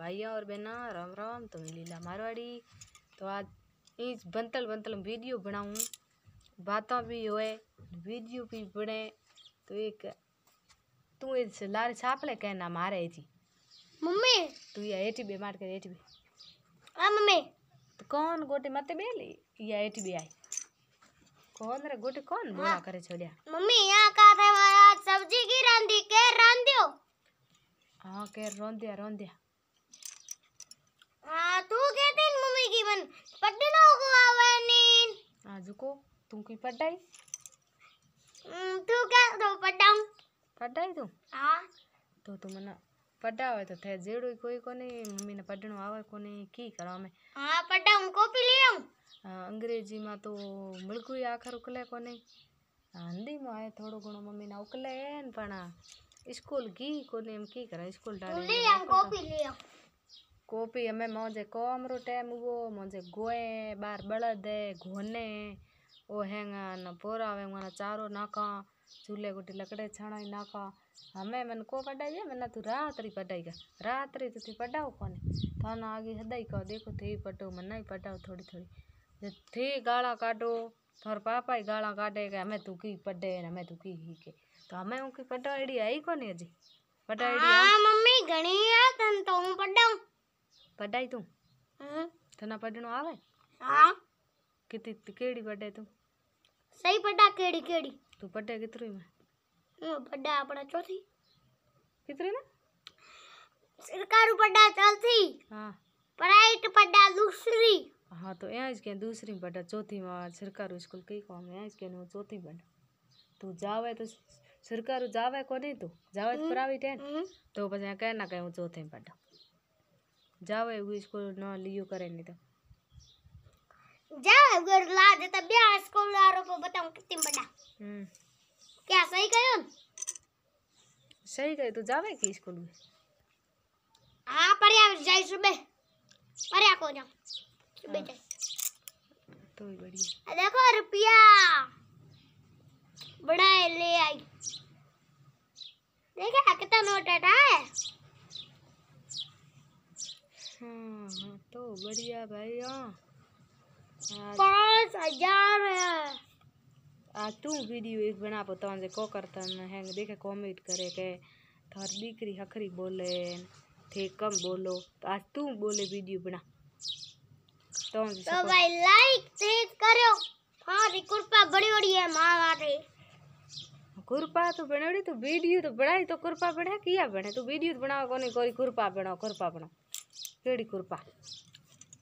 भाइया और बहना राम राम तो लीला मारवाड़ी तो आज इस बंतल बनतल वीडियो बनाऊँ बातें भी होए वीडियो भी बने तो एक तू इस लारे छापले कहना मारे थी मम्मी तू ये एटी बे मार कर एटी आ मम्मी तो कौन गोटे मत बेली या एटी बे आई कौन रे गोटे कौन हाँ। बोला हाँ। करे छोड़िया मम्मी यहाँ का था मारा सब्जी की रांधी के रांधियो हाँ के रोंदिया रोंदिया हम्म, तू क्या तो तू हां तो तो थे जेड़ो कोई कोने मम्मी ने आवे कोने की करा मैं हां कॉपी ले आऊं अंग्रेजी में तो मुलकुई आखर उकले कोने हिंदी में आए थोड़ो घणो मम्मी ने उकले पण स्कूल की कोने हम की करा स्कूल डाले ले आऊं तो। कॉपी ले आऊं कॉपी हमें मोजे कोमरो टाइम वो मोजे गोए बार बड़द है घोने ओ हैंगा न पोरा वे न चारो नाका चूल्हे गुटी लकड़े छणाई नाका हमें मन को पढ़ाई है मना तू रात री पढ़ाई का रात री तो थी पढ़ाओ कोने थाना आगे हदाई का देखो थे पटो मना ही पढ़ाओ थोड़ी थोड़ी जे थे गाला काटो थोर पापा ही गाला काटे के हमें तू की पढ़े ने हमें तू की ही के तो हमें उनकी पढ़ाई आई कौन है जी पढ़ाई हां मम्मी घणी आ तन तो हूं पढ़ाई तू थना पढ़नो आवे हां कितनी केड़ी पढ़े तू सही पढ़ा केड़ी केड़ी तू पढ़े कितरो में मैं पढ़ा अपना चौथी कितरी में सरकार पढ़ा चौथी हां प्राइवेट पढ़ा दूसरी हां तो यहाँ इसके दूसरी पढ़ा चौथी में सरकारी स्कूल कई कॉम है इसके नो चौथी पढ़ा तू जावे तो सरकार जावे को नहीं तू जावे प्राइवेट है तो बस कहीं ना कहीं चौथे में पढ़ा जाओ एक જાવ ना लियो ન લીયું કરે નહીં તો જાવ ગર तब भी બે સ્કૂલ વાળો કો બતાઉ કિતની બડા હમ क्या सही कहो सही कहे तू तो जावे की स्कूल में हां पर यार जाई सुबह पर को जाओ सुबह जाई हाँ। तो ही बढ़िया देखो रुपया बड़ा ले आई देखा कितना नोट है अच्छा तो बढ़िया भैया पाँच हजार है આ તું વિડીયો એક બનાવો તો આજે કો કરતા હેંગ દેખે કોમેન્ટ કરે કે થાર દીકરી હખરી બોલે થે કમ બોલો તો આજ તું બોલે વિડીયો બના તો તો ભાઈ લાઈક પ્લીઝ કરો મારી કૃપા બડી બડી હે માં માટે કૃપા તો બનાવડી તો વિડીયો તો બનાવી તો કૃપા બના કિયા બને તો વિડીયો બનાવો કોની કોઈ કૃપા બનાવો કૃપા બનાવો કેડી કૃપા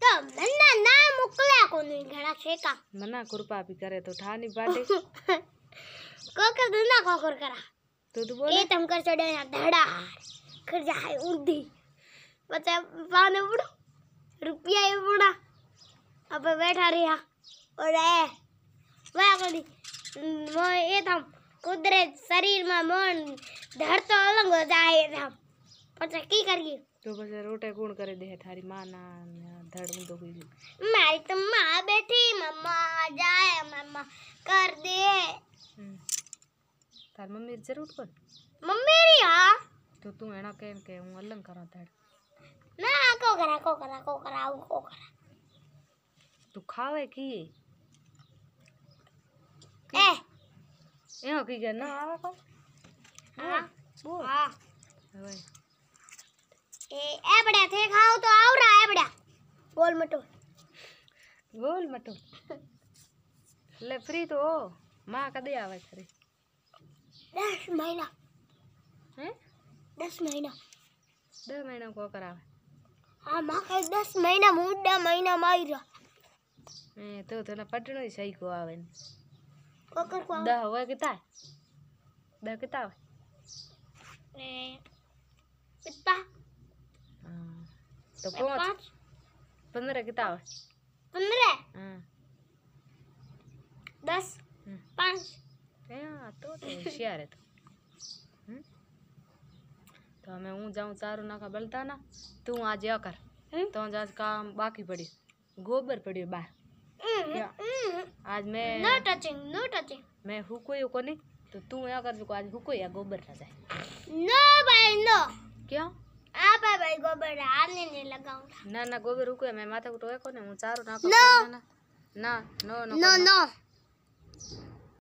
તમને ના ના મોકલ્યા કોની ઘણા છે કા મના કૃપા ભી કરે તો ઠાની પાડે કોકર દુના કોકર કરા તો તું બોલ એ તમ કર ચડે ના ધડા ખર જાય ઊંધી પછી પાને ઉડો રૂપિયા એ ઉડા હવે બેઠા રહ્યા ઓડે વાહ કોની મો એ તમ કુદરત શરીરમાં મન ધડતો અલંગ જાય તમ પછી કી કરીએ તો પછી રોટે કોણ કરી દે તારી માં ના ધડ ઊંધો કોઈ મારી તો માં બેઠી મમ્મા જાય મમ્મા કર દે તાર મમ્મી જરૂર કોણ મમ્મી રી હા તો તું એના કેમ કે હું અલંગ કરા ધડ ના કો કરા કો કરા કો કરા આવું કો કરા તું ખાવે કી એ એનો કી કે ના આવે કો હા બોલ હા હવે ए ए एबड़ा थे खाओ तो आओ रहा है बड़ा बोल मटोल बोल मटोल ले फ्री तो ओ मां कदे आवे थारे 10 महीना हैं 10 महीना 10 महीना को करावे हां मां का 10 महीना मुड्डा महीना मारी रा ए तो तो ना ही सही को आवे कोकर को 10 होए कितना 10 कितना होए ए पिता तो पाँच पंद्रह कितना हो पंद्रह हाँ दस पाँच तो होशियार है तो तो हमें हूँ जाऊँ चारों ना का बलता ना तू आज या कर तो आज काम बाकी पड़ी गोबर पड़ी बाहर आज मैं नो टचिंग नो टचिंग मैं हुको ही को नहीं तो तू या कर जो आज हुको या गोबर ना जाए नो भाई नो क्यों ગોબર આને ને લગાવું ના ના ગોબર ઉકો મે માથે ઉઠો ને હું ચારું નાખું ના ના નો નો નો